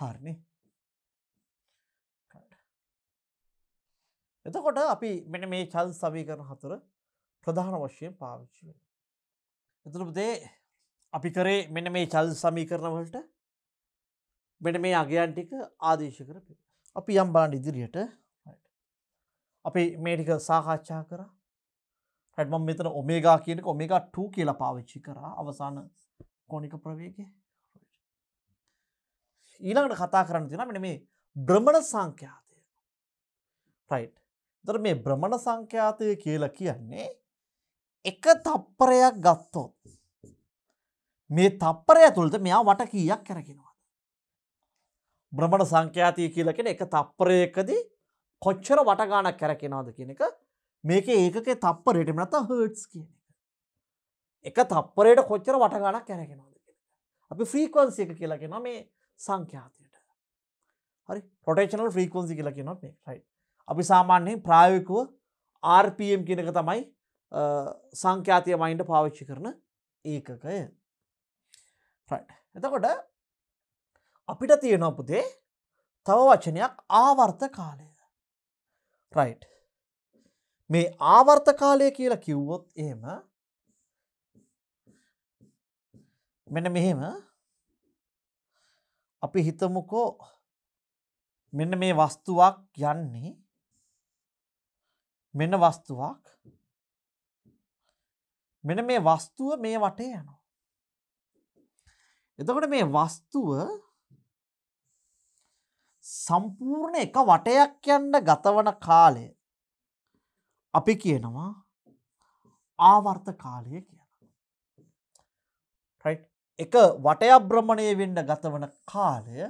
හරනේ එතකොට අපි මෙන මේ චල් සවීකරන හතුර ප්‍රධාන වශයෙන් පාවිච්චි වෙන. එතුළුදේ අපි කරේ මෙන මේ චල් සමීකරණවලට මෙන මේ අගයන් ටික ආදේශ කරපි. අපි යම් බලන් ඉදිරියට අපි මේටික සාකච්ඡා කර හැඩමම් මෙතන ඔමේගා කියනක ඔමේගා 2 කියලා පාවිච්චි කරා අවසාන කොනික ප්‍රවේගේ ඊළඟට කතා කරන්න තින මෙන මේ බ්‍රමණ සංඛ්‍යාතය රයිට් දර මේ බ්‍රමණ සංඛ්‍යාතය කියලා කියන්නේ එක තප්පරයක් ගත්තොත් මේ තප්පරය තුළද මෙයා වට කීයක් කැරගෙනවාද. බ්‍රමණ සංඛ්‍යාතිය කියලකෙන එක තප්පරයකදී කොච්චර වටගානක් කැරකෙනවාද කියන එක මේක ඒකගේ තප්පරයට මනත හර්ටස් කියන එක. එක තප්පරයට කොච්චර වටගානක් කැරගෙනවාද අපි ෆ්‍රීකවන්සි එක කියලගෙන මේ සංඛ්‍යාතියට හරි පොටේෂනල් ෆ්‍රීකෝන්සි කියලා කියනොත් මේ රයි අපි සාමාන්‍යයෙන් ප්‍රායෝකුව RPM කියනක තමයි සංඛ්‍යාතිය මයින්ඩ පාවිච්චි කරන ඒකකය එතකොට අපිට තියෙන පුතේ තව වචනයක් ආවර්ත කාලය රයි් මේ ආවර්ත කාලය කියලා කිව්වොත් එහෙම මෙන මෙහෙම අපි හිතමුකෝ මෙන්න මේ වස්තුවක් යන්නේ මෙන්න වස්තුවක් මෙන මේ වස්තුව මේ වටේ යනවා. එතකොට මේ වස්තුව සම්පූර්ණ එක වටයක් යන්න ගතවන කාලය අපි කියනවා ආවර්ත කාලය කියලා. එක වටයබ්‍රමණය වෙන්න ගතවන කාලය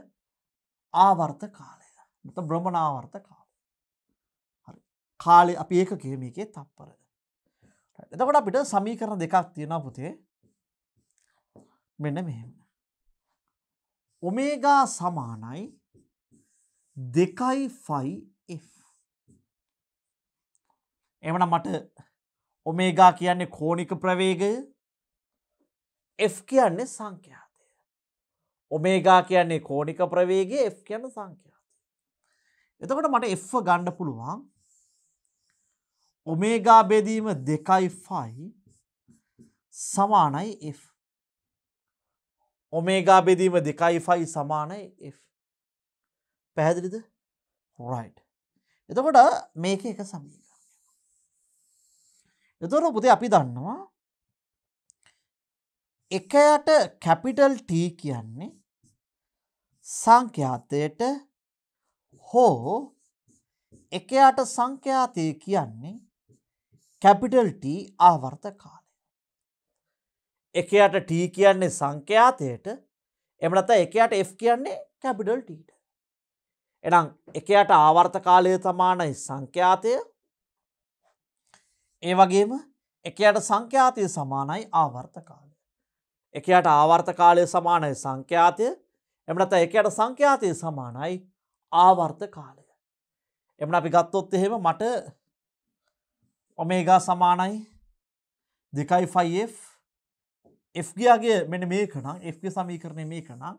ආවර්ත කාලය මත බ්‍රමණාවර්ත කාල කාලෙ අපි ඒක කියමිකේ තප්පර එතකොට අපිට සමීකරණ දෙකක් තියෙන පුතේ මෙන්න මෙහෙම ඔමේගා සමානයි දෙකයි ෆයි එමන මට ඔමේගා කියන්නේ කෝනික ප්‍රවේගය F කියන්නේ සංඛ්‍යාතය. ඔමේගා කියන්නේ කෝනික ප්‍රවේගේ F කියන්න සංඛ්‍යාතය. එතකොට මට F ගණ්ඩ පුළුවන් ඔමේගා බෙදීම දෙකයි ෆයි සමානයි F. ඔමේගා බෙදීම දෙකයි ෆයි සමානයි F. පැහැදිලිද රයි්. එතකොට මේක එක සමීකරණය. එතොර පුතේ අපි දන්නවා එකයට කැපිටල් T කියන්නේ සංඛ්‍යාතයට හෝ එකයට සංඛ්‍යාතය කියන්නේ කැපිටල් T ආවර්ත කාලය. එකයට T කියන්නේ සංඛ්‍යාතයට එමනත එකයට F කියන්නේ කැපිටල් Tට. එනම් එකයට ආවර්ත කාලය තමානයි සංඛ්‍යාතය ඒ වගේම එකයට සංඛ්‍යාතය සමානයි ආවර්ත කාලය. එකයට ආවර්තකාලය සමානයි සංඛ්‍යාතය එමනත එකයට සංඛ්‍යාතය සමානයි ආවර්ත කාලය. එමන අපි ගත්තොත් එහෙම මට ඔමේගා සමානයි දෙකයි ෆයි Fගගේ මෙන මේ කනම් Fග සමීකරණය මේ කනම්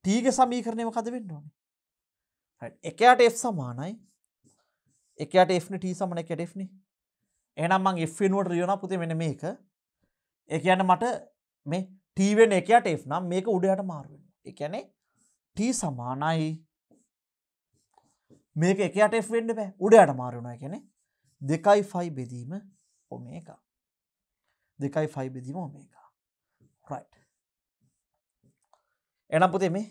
ටීග සමීකරණයම කද වෙන්න ඕනේ. එකයට F සමානයි එකයට Fන T සමන එකට Fන එනම් මං F නුවට රියන පුති මෙන මේක එකයන්න මට මේ ටීවෙන් එකයට එ් නම් මේක උඩයට මාරුවෙන එකනේ ටී සමානයි මේක එකට එ් වෙන්ඩ බෑ උඩයට මාරුණ එකනෙ දෙකයි ෆයි බෙදීම ඔමේක දෙකයි ෆයි බෙදීම ඔමේක රයි් එනම් පුතේ මේ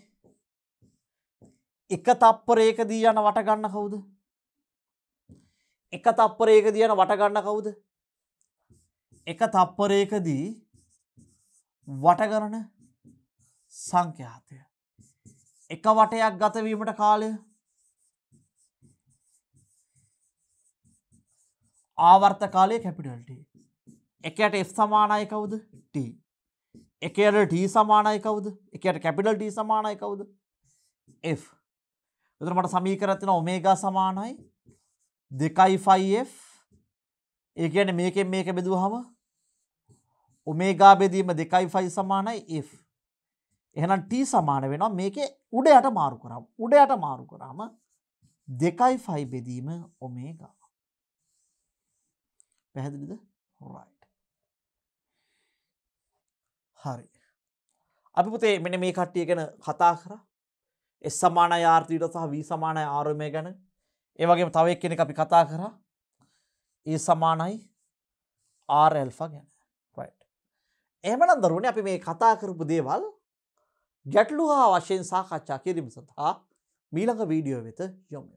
එක තප්පරේක දී යන වටගන්න කවුද එක තප්පරේක දියන වටගන්න කවුද එක තප්පරේකදී වටගරන සංඛ්‍යාතය. එක වටයක් ගතවීමට කාලය ආවර්ත කාලය කැපිටල්ට එකට F සමානය කවුද T එකට T සමානය කවුද එකට කැපිටල් T සමානය කවුද F විතර මට සමීකරත්තින ඔමේගා සමානයි දෙකයි ෆයිF ඒ කියන්නේ මේකෙන් මේක බෙදුවහම ඔමේගා බෙදීම දෙකයි ෆයි සමානයි F. එහෙනම් T සමාන වෙනවා මේකේ උඩයට මාරු කරාම. උඩයට මාරු කරාම දෙකයි ෆයි බෙදීම ඔමේගා. පැහැදිලිද? right. හරි. අපි පුතේ මෙන්න මේ කට්ටිය ගැන කතා කරා. S සමානයි R θ සහ V සමානයි R ඔමේගා ගැන. ඒ වගේම තව එක්කෙනෙක් අපි කතා කරා. E සමානයි R ඇල්ෆා ගැන. එහමන දරුවන අපි මේ කතා කරපු දේවල් ගැටලු හා වශයෙන් සාකච්ඡා කිරීම සඳහා මීළඟ වීඩියෝ වෙත යොමු.